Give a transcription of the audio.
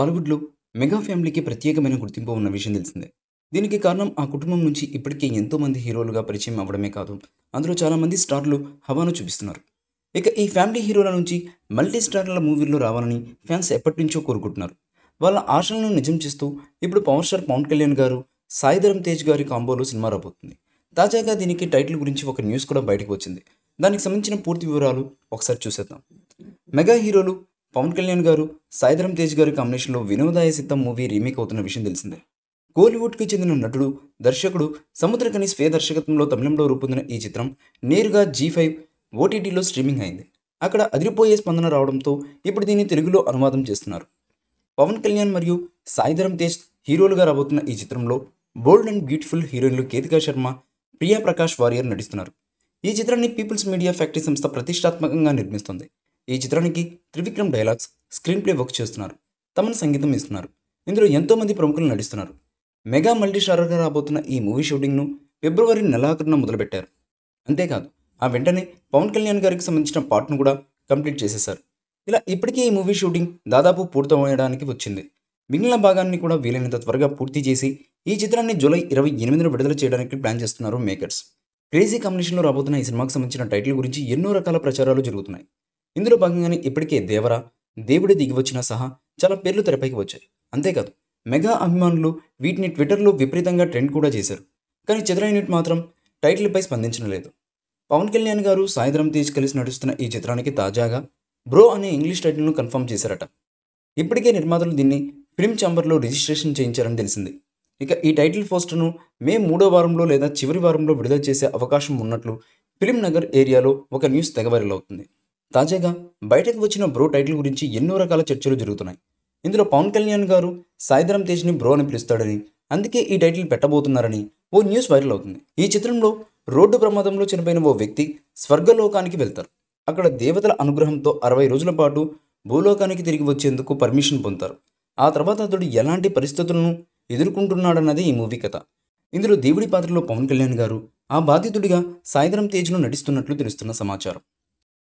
టాలీవుడ్లో మెగా ఫ్యామిలీకి ప్రత్యేకమైన గుర్తింపు ఉన్న విషయం తెలిసిందే దీనికి కారణం ఆ కుటుంబం నుంచి ఇప్పటికే ఎంతోమంది హీరోలుగా పరిచయం అవ్వడమే కాదు అందులో చాలామంది స్టార్లు హవాను చూపిస్తున్నారు ఇక ఈ ఫ్యామిలీ హీరోల నుంచి మల్టీ స్టార్ల మూవీల్లో రావాలని ఫ్యాన్స్ ఎప్పటి నుంచో కోరుకుంటున్నారు వాళ్ళ ఆశలను నిజం చేస్తూ ఇప్పుడు పవర్ స్టార్ పవన్ కళ్యాణ్ గారు సాయిధరం తేజ్ గారి కాంబోలో సినిమా రాబోతుంది తాజాగా దీనికి టైటిల్ గురించి ఒక న్యూస్ కూడా బయటకు వచ్చింది దానికి సంబంధించిన పూర్తి వివరాలు ఒకసారి చూసేద్దాం మెగా హీరోలు పవన్ కళ్యాణ్ గారు సాయిధరం తేజ్ గారి కాంబినేషన్లో వినోదాయ సిద్ధం మూవీ రీమేక్ అవుతున్న విషయం తెలిసిందే కోలీవుడ్కి చెందిన నటుడు దర్శకుడు సముద్రకని స్వే దర్శకత్వంలో తమిళంలో రూపొందిన ఈ చిత్రం నేరుగా జీ ఫైవ్ ఓటీటీలో స్ట్రీమింగ్ అయింది అక్కడ అదిరిపోయే స్పందన రావడంతో ఇప్పుడు దీన్ని తెలుగులో అనువాదం చేస్తున్నారు పవన్ కళ్యాణ్ మరియు సాయిధరం తేజ్ హీరోలుగా రాబోతున్న ఈ చిత్రంలో బోల్డ్ అండ్ బ్యూటిఫుల్ హీరోయిన్లు కేతికా శర్మ ప్రియా ప్రకాష్ వారియర్ నటిస్తున్నారు ఈ చిత్రాన్ని పీపుల్స్ మీడియా ఫ్యాక్టరీ సంస్థ ప్రతిష్టాత్మకంగా నిర్మిస్తుంది ఈ చిత్రానికి Trivikram dialogues screenplay work చేస్తున్నారు తమను సంగీతం ఇస్తున్నారు ఇందులో ఎంతోమంది ప్రముఖులు నటిస్తున్నారు మెగా మల్టీ స్టారర్గా రాబోతున్న ఈ మూవీ షూటింగ్ను ఫిబ్రవరి నెలాఖరున మొదలుపెట్టారు అంతేకాదు ఆ వెంటనే పవన్ కళ్యాణ్ గారికి సంబంధించిన పార్ట్ను కూడా కంప్లీట్ చేసేశారు ఇలా ఇప్పటికీ ఈ మూవీ షూటింగ్ దాదాపు పూర్తవడానికి వచ్చింది మిగిలిన భాగాన్ని కూడా వీలైనంత త్వరగా పూర్తి చేసి ఈ చిత్రాన్ని జూలై ఇరవై ఎనిమిదిన విడుదల చేయడానికి ప్లాన్ చేస్తున్నారు మేకర్స్ క్రేజీ కాంబినేషన్లో రాబోతున్న ఈ సినిమాకు సంబంధించిన టైటిల్ గురించి ఎన్నో రకాల ప్రచారాలు జరుగుతున్నాయి ఇందులో భాగంగానే ఇప్పటికే దేవరా దేవుడి దిగివచ్చిన సహా చాలా పేర్లు తెరపైకి వచ్చాయి అంతేకాదు మెగా అభిమానులు వీటిని ట్విట్టర్లో విపరీతంగా ట్రెండ్ కూడా చేశారు కానీ చిత్ర యూనిట్ మాత్రం టైటిల్పై స్పందించడం లేదు పవన్ కళ్యాణ్ గారు సాయంత్రం తేజ్ కలిసి నడుస్తున్న ఈ చిత్రానికి తాజాగా బ్రో అనే ఇంగ్లీష్ టైటిల్ను కన్ఫర్మ్ చేశారట ఇప్పటికే నిర్మాతలు దీన్ని ఫిల్మ్ ఛాంబర్లో రిజిస్ట్రేషన్ చేయించారని తెలిసింది ఇక ఈ టైటిల్ పోస్టర్ను మే మూడో వారంలో లేదా చివరి వారంలో విడుదల చేసే అవకాశం ఉన్నట్లు ఫిలిం నగర్ ఏరియాలో ఒక న్యూస్ తెగవైరల్ అవుతుంది తాజాగా బయటకు వచ్చిన బ్రో టైటిల్ గురించి ఎన్నో రకాల చర్చలు జరుగుతున్నాయి ఇందులో పవన్ కళ్యాణ్ గారు సాయిధరం తేజ్ని బ్రో అని పిలుస్తాడని అందుకే ఈ టైటిల్ పెట్టబోతున్నారని ఓ న్యూస్ వైరల్ అవుతుంది ఈ చిత్రంలో రోడ్డు ప్రమాదంలో చనిపోయిన ఓ వ్యక్తి స్వర్గలోకానికి వెళ్తారు అక్కడ దేవతల అనుగ్రహంతో అరవై రోజుల పాటు భూలోకానికి తిరిగి వచ్చేందుకు పర్మిషన్ పొందుతారు ఆ తర్వాత అతడు ఎలాంటి పరిస్థితులను ఎదుర్కొంటున్నాడన్నది ఈ మూవీ కథ ఇందులో దేవుడి పాత్రలో పవన్ కళ్యాణ్ గారు ఆ బాధితుడిగా సాయంత్రం తేజ్ను నటిస్తున్నట్లు తెలుస్తున్న సమాచారం